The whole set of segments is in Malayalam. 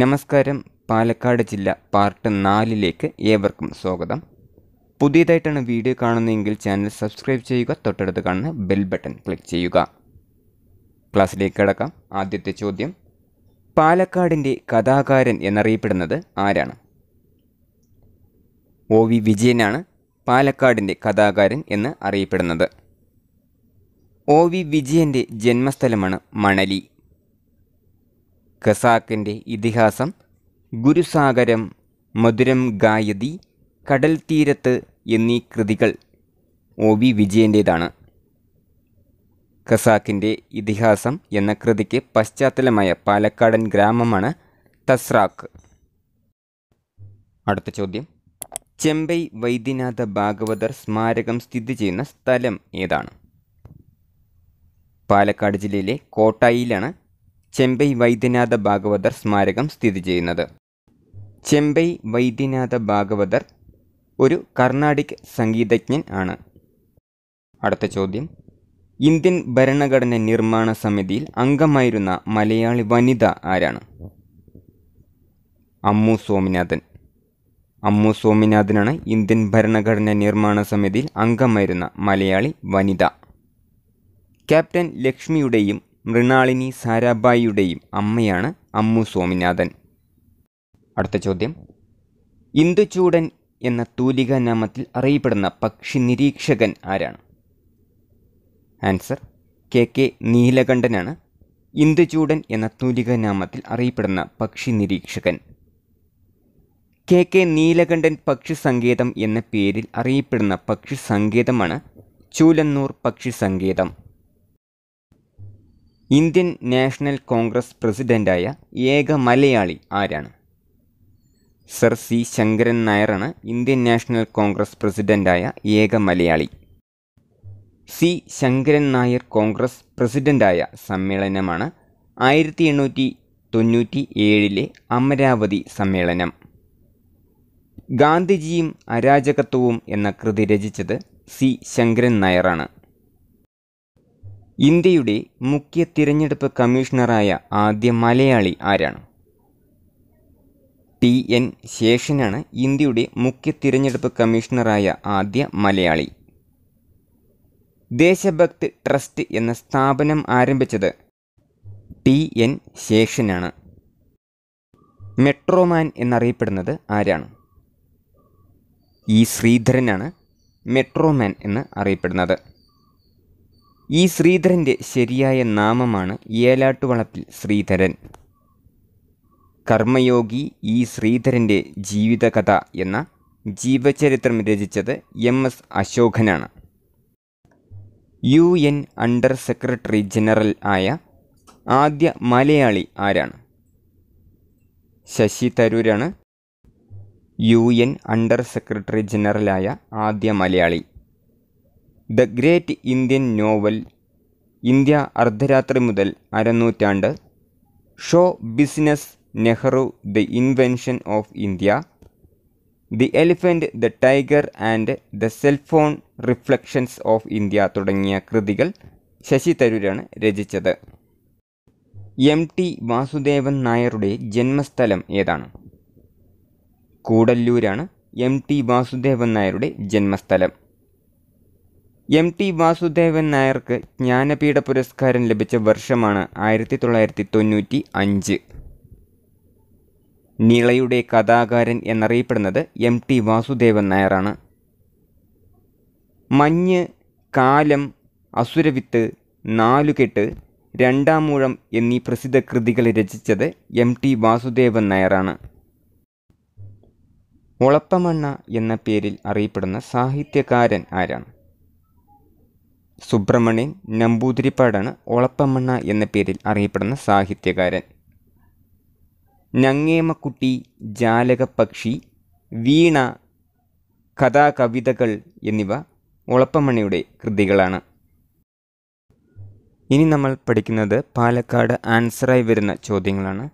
നമസ്കാരം പാലക്കാട് ജില്ല പാർട്ട് നാലിലേക്ക് ഏവർക്കും സ്വാഗതം പുതിയതായിട്ടാണ് വീഡിയോ കാണുന്നതെങ്കിൽ ചാനൽ സബ്സ്ക്രൈബ് ചെയ്യുക തൊട്ടടുത്ത് കാണുന്ന ബെൽ ബട്ടൺ ക്ലിക്ക് ചെയ്യുക ക്ലാസ്സിലേക്ക് കടക്കാം ആദ്യത്തെ ചോദ്യം പാലക്കാടിൻ്റെ കഥാകാരൻ എന്നറിയപ്പെടുന്നത് ആരാണ് ഒ വി വിജയനാണ് പാലക്കാടിൻ്റെ കഥാകാരൻ എന്ന് അറിയപ്പെടുന്നത് ഒ വി വിജയൻ്റെ ജന്മസ്ഥലമാണ് മണലി ഖസാക്കിൻ്റെ ഇതിഹാസം ഗുരുസാഗരം മധുരം ഗായതി കടൽ തീരത്ത് എന്നീ കൃതികൾ ഒ വി വിജയൻ്റേതാണ് ഖസാക്കിൻ്റെ ഇതിഹാസം എന്ന കൃതിക്ക് പശ്ചാത്തലമായ പാലക്കാടൻ ഗ്രാമമാണ് തസ്രാക്ക് അടുത്ത ചോദ്യം ചെമ്പൈ വൈദ്യനാഥ ഭാഗവതർ സ്മാരകം സ്ഥിതി ചെയ്യുന്ന സ്ഥലം ഏതാണ് പാലക്കാട് ജില്ലയിലെ കോട്ടായിയിലാണ് ചെമ്പൈ വൈദ്യനാഥ ഭാഗവതർ സ്മാരകം സ്ഥിതി ചെയ്യുന്നത് ചെമ്പൈ വൈദ്യനാഥ ഭാഗവതർ ഒരു കർണാടിക് സംഗീതജ്ഞൻ ആണ് അടുത്ത ചോദ്യം ഇന്ത്യൻ ഭരണഘടന നിർമ്മാണ സമിതിയിൽ അംഗമായിരുന്ന മലയാളി വനിത ആരാണ് അമ്മു സ്വാമിനാഥൻ അമ്മു സ്വാമിനാഥനാണ് ഇന്ത്യൻ ഭരണഘടന നിർമ്മാണ സമിതിയിൽ അംഗമായിരുന്ന മലയാളി വനിത ക്യാപ്റ്റൻ ലക്ഷ്മിയുടെയും മൃണാളിനി സാരാഭായിയുടെയും അമ്മയാണ് അമ്മു സ്വാമിനാഥൻ അടുത്ത ചോദ്യം ഇന്ദുചൂടൻ എന്ന തൂലിക നാമത്തിൽ അറിയപ്പെടുന്ന പക്ഷി നിരീക്ഷകൻ ആരാണ് ആൻസർ കെ കെ നീലകണ്ഠനാണ് ഇന്ദുചൂടൻ എന്ന തൂലിക നാമത്തിൽ അറിയപ്പെടുന്ന പക്ഷി നിരീക്ഷകൻ കെ കെ നീലകണ്ഠൻ പക്ഷി സങ്കേതം എന്ന പേരിൽ അറിയപ്പെടുന്ന പക്ഷി സങ്കേതമാണ് ചൂലന്നൂർ പക്ഷി സങ്കേതം ഇന്ത്യൻ നാഷണൽ കോൺഗ്രസ് പ്രസിഡൻ്റായ ഏക മലയാളി ആരാണ് സർ സി ശങ്കരൻ നായറാണ് ഇന്ത്യൻ നാഷണൽ കോൺഗ്രസ് പ്രസിഡൻ്റായ ഏക മലയാളി സി ശങ്കരൻ നായർ കോൺഗ്രസ് പ്രസിഡൻ്റായ സമ്മേളനമാണ് ആയിരത്തി എണ്ണൂറ്റി തൊണ്ണൂറ്റി ഏഴിലെ അമരാവതി സമ്മേളനം ഗാന്ധിജിയും അരാജകത്വവും എന്ന കൃതി രചിച്ചത് സി ശങ്കരൻ നായരാണ് ഇന്ത്യയുടെ മുഖ്യ തിരഞ്ഞെടുപ്പ് കമ്മീഷണറായ ആദ്യ മലയാളി ആരാണ് ടി എൻ ശേഷനാണ് ഇന്ത്യയുടെ മുഖ്യ തിരഞ്ഞെടുപ്പ് കമ്മീഷണറായ ആദ്യ മലയാളി ദേശഭക്ത് ട്രസ്റ്റ് എന്ന സ്ഥാപനം ആരംഭിച്ചത് ടി എൻ ശേഷനാണ് മെട്രോമാൻ എന്നറിയപ്പെടുന്നത് ആരാണ് ഇ ശ്രീധരനാണ് മെട്രോമാൻ എന്ന് അറിയപ്പെടുന്നത് ഈ ശ്രീധരൻ്റെ ശരിയായ നാമമാണ് ഏലാട്ടുവളപ്പിൽ ശ്രീധരൻ കർമ്മയോഗി ഈ ശ്രീധരൻ്റെ ജീവിതകഥ എന്ന ജീവചരിത്രം രചിച്ചത് എം എസ് അശോകനാണ് U N under secretary general ആയ ആദ്യ മലയാളി ആരാണ് ശശി തരൂരാണ് യു എൻ അണ്ടർ സെക്രട്ടറി ജനറലായ ആദ്യ മലയാളി the great Indian novel India അർദ്ധരാത്രി മുതൽ അരനൂറ്റാണ്ട് show business Nehru the invention of India the elephant the tiger and the cellphone reflections of India തുടങ്ങിയ കൃതികൾ ശശി തരൂരാണ് രചിച്ചത് എം ടി വാസുദേവൻ നായരുടെ ജന്മസ്ഥലം ഏതാണ് കൂടല്ലൂരാണ് എം ടി വാസുദേവൻ നായരുടെ ജന്മസ്ഥലം എം ടി വാസുദേവൻ നായർക്ക് ജ്ഞാനപീഠ പുരസ്കാരം ലഭിച്ച വർഷമാണ് ആയിരത്തി തൊള്ളായിരത്തി തൊണ്ണൂറ്റി അഞ്ച് നീളയുടെ കഥാകാരൻ എന്നറിയപ്പെടുന്നത് എം ടി വാസുദേവൻ നായരാണ് മഞ്ഞ് കാലം അസുരവിത്ത് നാലുകെട്ട് രണ്ടാമൂഴം എന്നീ പ്രസിദ്ധ കൃതികൾ രചിച്ചത് എം ടി വാസുദേവൻ നായരാണ് ഒളപ്പമണ്ണ എന്ന പേരിൽ അറിയപ്പെടുന്ന സാഹിത്യകാരൻ ആരാണ് സുബ്രഹ്മണ്യൻ നമ്പൂതിരിപ്പാടാണ് ഒളപ്പമണ്ണ എന്ന പേരിൽ അറിയപ്പെടുന്ന സാഹിത്യകാരൻ ഞങ്ങേമക്കുട്ടി ജാലകപക്ഷി വീണ കഥാകവിതകൾ എന്നിവ ഒളപ്പമണ്ണയുടെ കൃതികളാണ് ഇനി നമ്മൾ പഠിക്കുന്നത് പാലക്കാട് ആൻസറായി വരുന്ന ചോദ്യങ്ങളാണ്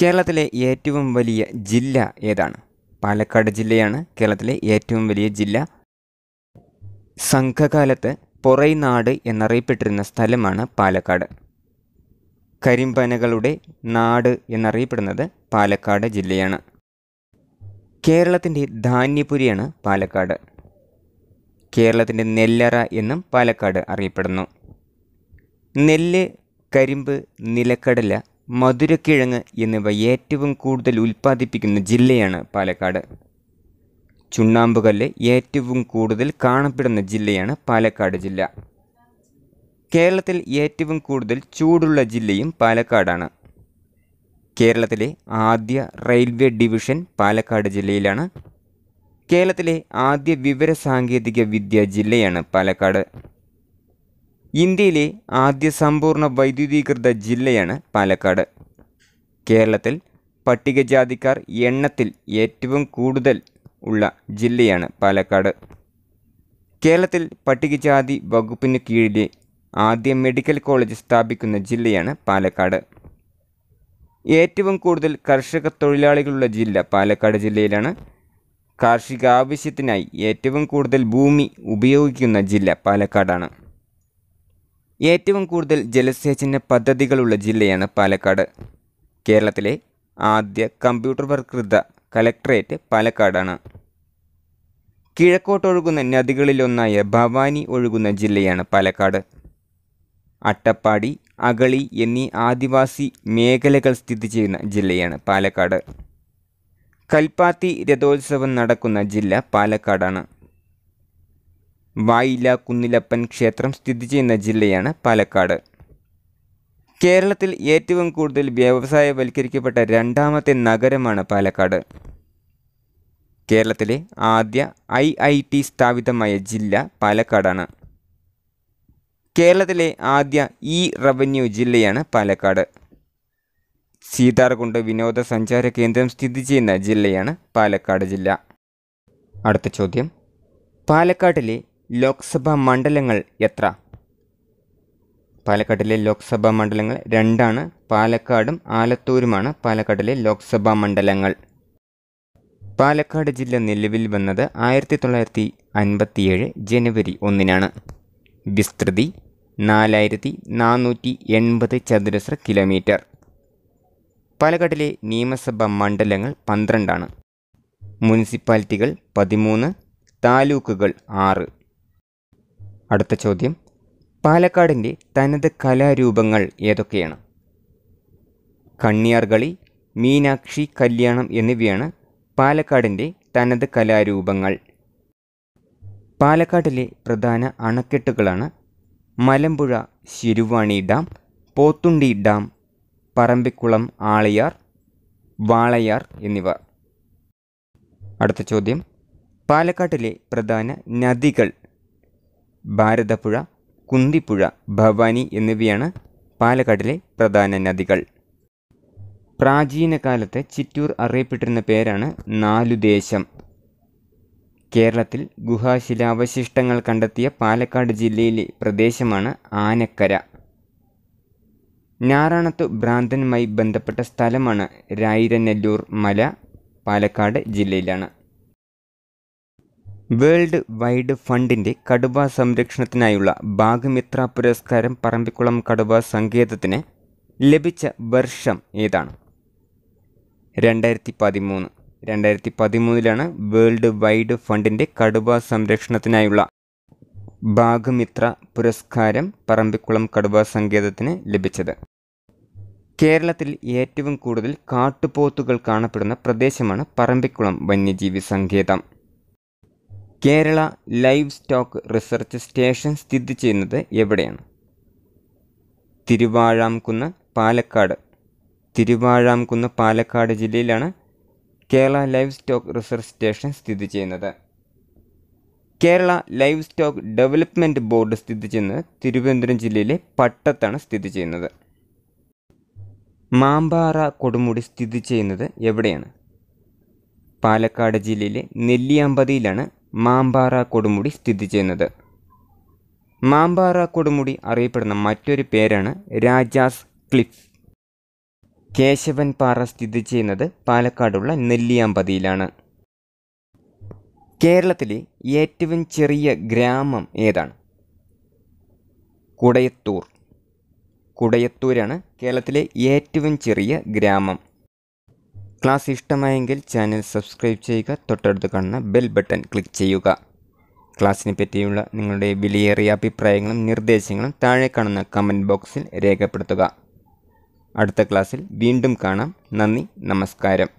കേരളത്തിലെ ഏറ്റവും വലിയ ജില്ല ഏതാണ് പാലക്കാട് ജില്ലയാണ് കേരളത്തിലെ ഏറ്റവും വലിയ ജില്ല സംഘകാലത്ത് പൊറൈനാട് എന്നറിയപ്പെട്ടിരുന്ന സ്ഥലമാണ് പാലക്കാട് കരിമ്പനകളുടെ നാട് എന്നറിയപ്പെടുന്നത് പാലക്കാട് ജില്ലയാണ് കേരളത്തിൻ്റെ ധാന്യപുരിയാണ് പാലക്കാട് കേരളത്തിൻ്റെ നെല്ലറ എന്നും പാലക്കാട് അറിയപ്പെടുന്നു നെല്ല് കരിമ്പ് നിലക്കടല മധുരക്കിഴങ്ങ് എന്നിവ ഏറ്റവും കൂടുതൽ ഉൽപ്പാദിപ്പിക്കുന്ന ജില്ലയാണ് പാലക്കാട് ചുണ്ണാമ്പുകല്ല് ഏറ്റവും കൂടുതൽ കാണപ്പെടുന്ന ജില്ലയാണ് പാലക്കാട് ജില്ല കേരളത്തിൽ ഏറ്റവും കൂടുതൽ ചൂടുള്ള ജില്ലയും പാലക്കാടാണ് കേരളത്തിലെ ആദ്യ റെയിൽവേ ഡിവിഷൻ പാലക്കാട് ജില്ലയിലാണ് കേരളത്തിലെ ആദ്യ വിവര സാങ്കേതിക വിദ്യ ജില്ലയാണ് പാലക്കാട് ഇന്ത്യയിലെ ആദ്യ സമ്പൂർണ്ണ വൈദ്യുതീകൃത ജില്ലയാണ് പാലക്കാട് കേരളത്തിൽ പട്ടികജാതിക്കാർ എണ്ണത്തിൽ ഏറ്റവും കൂടുതൽ ഉള്ള ജില്ലയാണ് പാലക്കാട് കേരളത്തിൽ പട്ടികജാതി വകുപ്പിന് കീഴിലെ ആദ്യ മെഡിക്കൽ കോളേജ് സ്ഥാപിക്കുന്ന ജില്ലയാണ് പാലക്കാട് ഏറ്റവും കൂടുതൽ കർഷക തൊഴിലാളികളുള്ള ജില്ല പാലക്കാട് ജില്ലയിലാണ് കാർഷിക ആവശ്യത്തിനായി ഏറ്റവും കൂടുതൽ ഭൂമി ഉപയോഗിക്കുന്ന ജില്ല പാലക്കാടാണ് ഏറ്റവും കൂടുതൽ ജലസേചന പദ്ധതികളുള്ള ജില്ലയാണ് പാലക്കാട് കേരളത്തിലെ ആദ്യ കമ്പ്യൂട്ടർ വർക്കൃത കലക്ട്രേറ്റ് പാലക്കാടാണ് കിഴക്കോട്ടൊഴുകുന്ന നദികളിലൊന്നായ ഭവാനി ഒഴുകുന്ന ജില്ലയാണ് പാലക്കാട് അട്ടപ്പാടി അകളി എന്നീ ആദിവാസി മേഖലകൾ സ്ഥിതി ചെയ്യുന്ന ജില്ലയാണ് പാലക്കാട് കൽപ്പാത്തി രഥോത്സവം നടക്കുന്ന ജില്ല പാലക്കാടാണ് വായില കുന്നിലപ്പൻ ക്ഷേത്രം സ്ഥിതി ചെയ്യുന്ന ജില്ലയാണ് പാലക്കാട് കേരളത്തിൽ ഏറ്റവും കൂടുതൽ വ്യവസായവൽക്കരിക്കപ്പെട്ട രണ്ടാമത്തെ നഗരമാണ് പാലക്കാട് കേരളത്തിലെ ആദ്യ ഐ ഐ ടി സ്ഥാപിതമായ ജില്ല പാലക്കാടാണ് കേരളത്തിലെ ആദ്യ ഇ റവന്യൂ ജില്ലയാണ് പാലക്കാട് സീതാർകുണ്ട് വിനോദസഞ്ചാര കേന്ദ്രം സ്ഥിതി ചെയ്യുന്ന ജില്ലയാണ് പാലക്കാട് ജില്ല അടുത്ത ചോദ്യം പാലക്കാട്ടിലെ ലോക്സഭാ മണ്ഡലങ്ങൾ എത്ര പാലക്കാട്ടിലെ ലോക്സഭാ മണ്ഡലങ്ങൾ രണ്ടാണ് പാലക്കാടും ആലത്തൂരുമാണ് പാലക്കാട്ടിലെ ലോക്സഭാ മണ്ഡലങ്ങൾ പാലക്കാട് ജില്ല നിലവിൽ വന്നത് ആയിരത്തി തൊള്ളായിരത്തി അൻപത്തിയേഴ് ജനുവരി ഒന്നിനാണ് വിസ്തൃതി നാലായിരത്തി നാനൂറ്റി എൺപത് ചതുരശ്ര കിലോമീറ്റർ പാലക്കാട്ടിലെ നിയമസഭാ മണ്ഡലങ്ങൾ പന്ത്രണ്ടാണ് മുനിസിപ്പാലിറ്റികൾ പതിമൂന്ന് താലൂക്കുകൾ ആറ് അടുത്ത ചോദ്യം പാലക്കാടിൻ്റെ തനത് കലാരൂപങ്ങൾ ഏതൊക്കെയാണ് കളി മീനാക്ഷി കല്യാണം എന്നിവയാണ് പാലക്കാടിൻ്റെ തനത് കലാരൂപങ്ങൾ പാലക്കാട്ടിലെ പ്രധാന അണക്കെട്ടുകളാണ് മലമ്പുഴ ശിരുവാണി ഡാം പോത്തുണ്ടി ഡാം പറമ്പിക്കുളം ആളിയാർ വാളയാർ എന്നിവ അടുത്ത ചോദ്യം പാലക്കാട്ടിലെ പ്രധാന നദികൾ ഭാരതപ്പുഴ കുന്തിപ്പുഴ ഭവാനി എന്നിവയാണ് പാലക്കാടിലെ പ്രധാന നദികൾ പ്രാചീന കാലത്തെ ചിറ്റൂർ അറിയപ്പെട്ടിരുന്ന പേരാണ് നാലുദേശം കേരളത്തിൽ ഗുഹാശിലാവശിഷ്ടങ്ങൾ കണ്ടെത്തിയ പാലക്കാട് ജില്ലയിലെ പ്രദേശമാണ് ആനക്കര ഞാറാണത്തു ഭ്രാന്തനുമായി ബന്ധപ്പെട്ട സ്ഥലമാണ് രായിരനെല്ലൂർ മല പാലക്കാട് ജില്ലയിലാണ് വേൾഡ് വൈഡ് ഫണ്ടിൻ്റെ കടുവ സംരക്ഷണത്തിനായുള്ള ഭാഗമിത്ര പുരസ്കാരം പറമ്പിക്കുളം കടുവ സങ്കേതത്തിന് ലഭിച്ച വർഷം ഏതാണ് രണ്ടായിരത്തി പതിമൂന്ന് രണ്ടായിരത്തി പതിമൂന്നിലാണ് വേൾഡ് വൈഡ് ഫണ്ടിൻ്റെ കടുവ സംരക്ഷണത്തിനായുള്ള ഭാഗമിത്ര പുരസ്കാരം പറമ്പിക്കുളം കടുവ സങ്കേതത്തിന് ലഭിച്ചത് കേരളത്തിൽ ഏറ്റവും കൂടുതൽ കാട്ടുപോത്തുകൾ കാണപ്പെടുന്ന പ്രദേശമാണ് പറമ്പിക്കുളം വന്യജീവി സങ്കേതം Kerala livestock research station സ്ഥിതി ചെയ്യുന്നത് എവിടെയാണ് തിരുവാഴാംകുന്ന് പാലക്കാട് തിരുവാഴാംകുന്ന് പാലക്കാട് ജില്ലയിലാണ് Kerala livestock research station സ്ഥിതി ചെയ്യുന്നത് Kerala livestock development board സ്ഥിതി ചെയ്യുന്നത് തിരുവനന്തപുരം ജില്ലയിലെ പട്ടത്താണ് സ്ഥിതി ചെയ്യുന്നത് മാമ്പാറ കൊടുമുടി സ്ഥിതി ചെയ്യുന്നത് എവിടെയാണ് പാലക്കാട് ജില്ലയിലെ നെല്ലിയാമ്പതിയിലാണ് മാമ്പാറ കൊടുമുടി സ്ഥിതി ചെയ്യുന്നത് മാമ്പാറ കൊടുമുടി അറിയപ്പെടുന്ന മറ്റൊരു പേരാണ് രാജാസ് ക്ലിഫ് കേശവൻ പാറ സ്ഥിതി ചെയ്യുന്നത് പാലക്കാടുള്ള നെല്ലിയാമ്പതിയിലാണ് കേരളത്തിലെ ഏറ്റവും ചെറിയ ഗ്രാമം ഏതാണ് കുടയത്തൂർ കുടയത്തൂരാണ് കേരളത്തിലെ ഏറ്റവും ചെറിയ ഗ്രാമം ക്ലാസ് ഇഷ്ടമായെങ്കിൽ ചാനൽ സബ്സ്ക്രൈബ് ചെയ്യുക തൊട്ടടുത്ത് കാണുന്ന ബെൽ ബട്ടൺ ക്ലിക്ക് ചെയ്യുക ക്ലാസ്സിനെ പറ്റിയുള്ള നിങ്ങളുടെ വിലയേറിയ അഭിപ്രായങ്ങളും നിർദ്ദേശങ്ങളും താഴെ കാണുന്ന കമൻറ്റ് ബോക്സിൽ രേഖപ്പെടുത്തുക അടുത്ത ക്ലാസ്സിൽ വീണ്ടും കാണാം നന്ദി നമസ്കാരം